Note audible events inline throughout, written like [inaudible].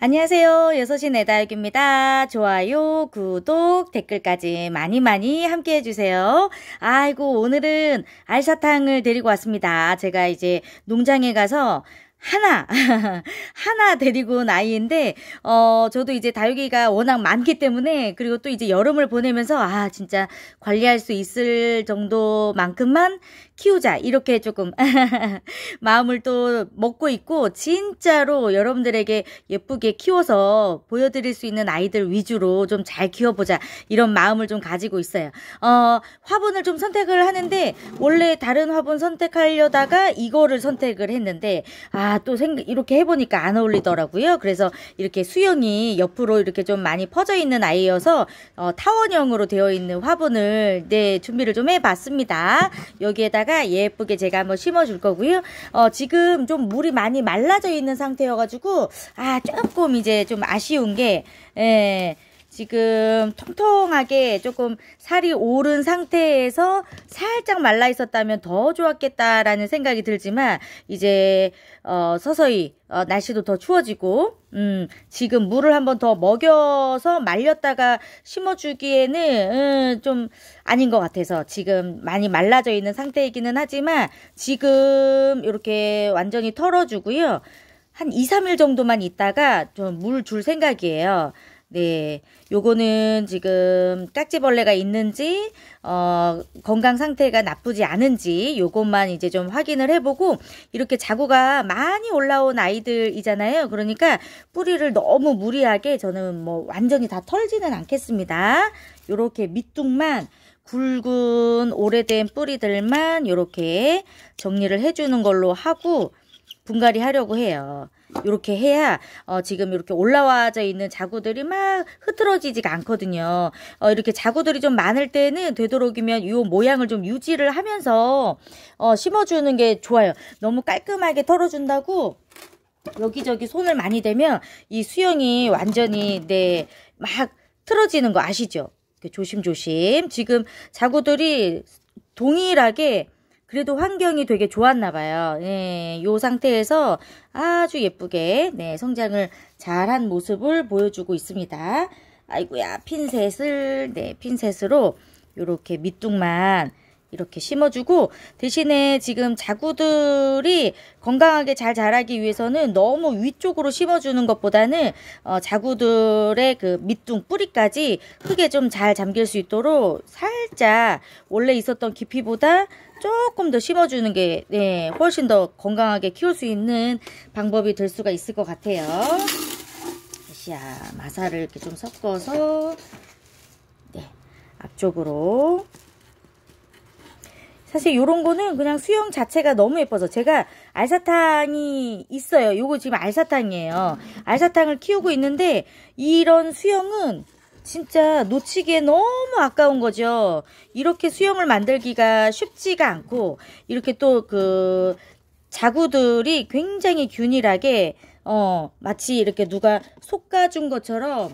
안녕하세요. 6시 내다육입니다. 좋아요, 구독, 댓글까지 많이 많이 함께 해주세요. 아이고, 오늘은 알사탕을 데리고 왔습니다. 제가 이제 농장에 가서 하나, [laughs] 하나 데리고 온 아이인데, 어, 저도 이제 다육이가 워낙 많기 때문에, 그리고 또 이제 여름을 보내면서, 아, 진짜 관리할 수 있을 정도만큼만 키우자. 이렇게 조금, [laughs] 마음을 또 먹고 있고, 진짜로 여러분들에게 예쁘게 키워서 보여드릴 수 있는 아이들 위주로 좀 잘 키워보자. 이런 마음을 좀 가지고 있어요. 어, 화분을 좀 선택을 하는데, 원래 다른 화분 선택하려다가 이거를 선택을 했는데, 아, 아, 또 생, 각 이렇게 해보니까 안 어울리더라고요. 그래서 이렇게 수영이 옆으로 이렇게 좀 많이 퍼져 있는 아이여서 어, 타원형으로 되어 있는 화분을 네, 준비를 좀 해봤습니다. 여기에다가 예쁘게 제가 한번 심어줄 거고요. 어, 지금 좀 물이 많이 말라져 있는 상태여가지고 아, 조금 이제 좀 아쉬운 게 예, 지금 통통하게 조금 살이 오른 상태에서 살짝 말라 있었다면 더 좋았겠다라는 생각이 들지만 이제 어, 서서히 어, 날씨도 더 추워지고 음, 지금 물을 한 번 더 먹여서 말렸다가 심어주기에는 음, 좀 아닌 것 같아서 지금 많이 말라져 있는 상태이기는 하지만 지금 이렇게 완전히 털어주고요. 한 2, 3일 정도만 있다가 좀 물 줄 생각이에요. 네, 요거는 지금 딱지벌레가 있는지 어, 건강 상태가 나쁘지 않은지 요것만 이제 좀 확인을 해보고 이렇게 자구가 많이 올라온 아이들이잖아요. 그러니까 뿌리를 너무 무리하게 저는 뭐 완전히 다 털지는 않겠습니다. 요렇게 밑둥만 굵은 오래된 뿌리들만 요렇게 정리를 해주는 걸로 하고 분갈이 하려고 해요. 이렇게 해야 어, 지금 이렇게 올라와져 있는 자구들이 막 흐트러지지가 않거든요. 어, 이렇게 자구들이 좀 많을 때는 되도록이면 이 모양을 좀 유지를 하면서 어, 심어주는 게 좋아요. 너무 깔끔하게 털어준다고 여기저기 손을 많이 대면 이 수영이 완전히 네, 막 틀어지는 거 아시죠? 그 조심조심. 지금 자구들이 동일하게 그래도 환경이 되게 좋았나 봐요. 예, 요 상태에서 아주 예쁘게 네, 성장을 잘한 모습을 보여주고 있습니다. 아이고야, 핀셋을 네, 핀셋으로 이렇게 밑둥만 이렇게 심어주고 대신에 지금 자구들이 건강하게 잘 자라기 위해서는 너무 위쪽으로 심어주는 것보다는 어, 자구들의 그 밑둥 뿌리까지 크게 좀 잘 잠길 수 있도록 살짝 원래 있었던 깊이보다 조금 더 심어주는 게 네, 훨씬 더 건강하게 키울 수 있는 방법이 될 수가 있을 것 같아요. 으 마사를 이렇게 좀 섞어서 네, 앞쪽으로 사실 이런 거는 그냥 수영 자체가 너무 예뻐서 제가 알사탕이 있어요. 요거 지금 알사탕이에요. 알사탕을 키우고 있는데 이런 수영은 진짜 놓치기에 너무 아까운 거죠. 이렇게 수영을 만들기가 쉽지가 않고 이렇게 또 그 자구들이 굉장히 균일하게 어 마치 이렇게 누가 솎아준 것처럼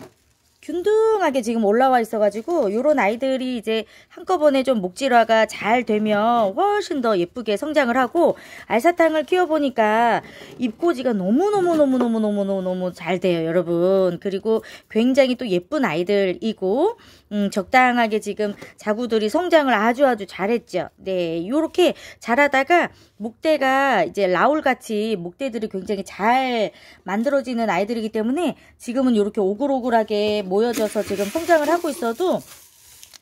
균등하게 지금 올라와 있어가지고 요런 아이들이 이제 한꺼번에 좀 목질화가 잘 되면 훨씬 더 예쁘게 성장을 하고 알사탕을 키워보니까 입꼬지가 너무너무너무너무너무너무 잘 돼요 여러분 그리고 굉장히 또 예쁜 아이들이고 음, 적당하게 지금 자구들이 성장을 아주 아주 잘했죠 네 요렇게 자라다가 목대가 이제 라울같이 목대들이 굉장히 잘 만들어지는 아이들이기 때문에 지금은 요렇게 오글오글하게 모여져서 지금 성장을 하고 있어도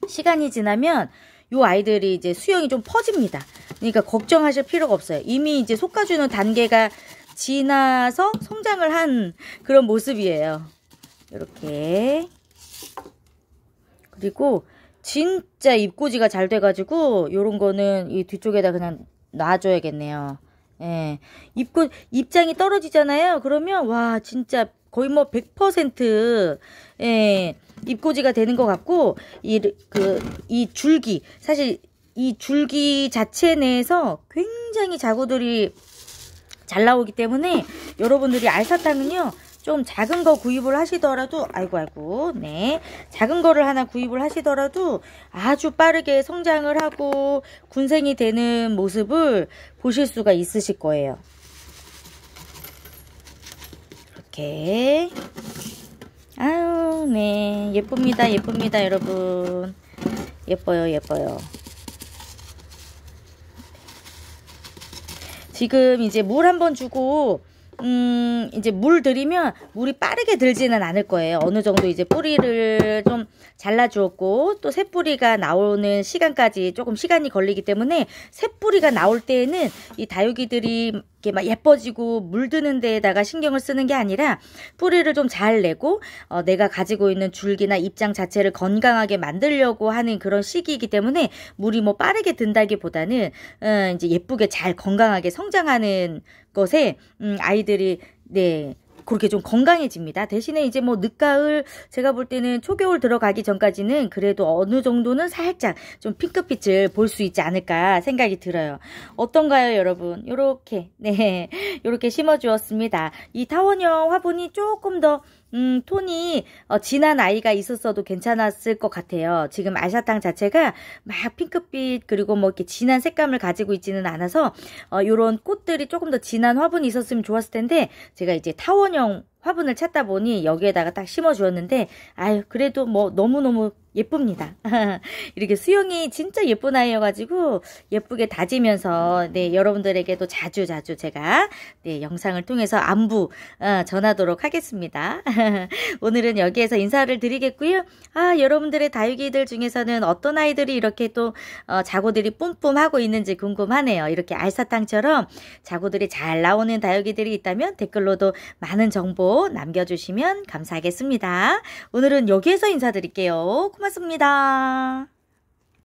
시간이 지나면 요 아이들이 이제 수영이 좀 퍼집니다. 그러니까 걱정하실 필요가 없어요. 이미 이제 솎아주는 단계가 지나서 성장을 한 그런 모습이에요. 이렇게 그리고 진짜 입꼬지가 잘 돼가지고 요런 거는 이 뒤쪽에다 그냥 놔줘야겠네요. 예. 입꼬 입장이 떨어지잖아요. 그러면 와 진짜 거의 뭐 100% 예, 입고지가 되는 것 같고 이 그이 그, 줄기 사실 이 줄기 자체 내에서 굉장히 자구들이 잘 나오기 때문에 여러분들이 알사탕은요 좀 작은 거 구입을 하시더라도 아이고 아이고 네 작은 거를 하나 구입을 하시더라도 아주 빠르게 성장을 하고 군생이 되는 모습을 보실 수가 있으실 거예요 이렇게 아유 네 예쁩니다 예쁩니다 여러분 예뻐요 예뻐요 지금 이제 물 한번 주고 음 이제 물 들이면 물이 빠르게 들지는 않을 거예요 어느 정도 이제 뿌리를 좀 잘라 주었고 또 새뿌리가 나오는 시간까지 조금 시간이 걸리기 때문에 새뿌리가 나올 때에는 이 다육이들이 이렇게 막 예뻐지고 물드는 데에다가 신경을 쓰는 게 아니라 뿌리를 좀 잘 내고 어, 내가 가지고 있는 줄기나 입장 자체를 건강하게 만들려고 하는 그런 시기이기 때문에 물이 뭐 빠르게 든다기보다는 음, 이제 예쁘게 잘 건강하게 성장하는 것에 음, 아이들이 네 그렇게 좀 건강해집니다. 대신에 이제 뭐 늦가을 제가 볼 때는 초겨울 들어가기 전까지는 그래도 어느 정도는 살짝 좀 핑크빛을 볼 수 있지 않을까 생각이 들어요. 어떤가요 여러분? 요렇게 네 [laughs] 요렇게 심어주었습니다. 이 타원형 화분이 조금 더 음, 톤이 어, 진한 아이가 있었어도 괜찮았을 것 같아요. 지금 알사탕 자체가 막 핑크빛 그리고 뭐 이렇게 진한 색감을 가지고 있지는 않아서 어, 요런 꽃들이 조금 더 진한 화분이 있었으면 좋았을 텐데 제가 이제 타원 선영 화분을 찾다 보니 여기에다가 딱 심어주었는데 아유 그래도 뭐 너무너무 예쁩니다. [laughs] 이렇게 수영이 진짜 예쁜 아이여가지고 예쁘게 다지면서 네 여러분들에게도 자주 자주 제가 네 영상을 통해서 안부 어, 전하도록 하겠습니다. [laughs] 오늘은 여기에서 인사를 드리겠고요. 아 여러분들의 다육이들 중에서는 어떤 아이들이 이렇게 또 어, 자고들이 뿜뿜하고 있는지 궁금하네요. 이렇게 알사탕처럼 자고들이 잘 나오는 다육이들이 있다면 댓글로도 많은 정보 남겨주시면 감사하겠습니다. 오늘은 여기에서 인사드릴게요. 고맙습니다.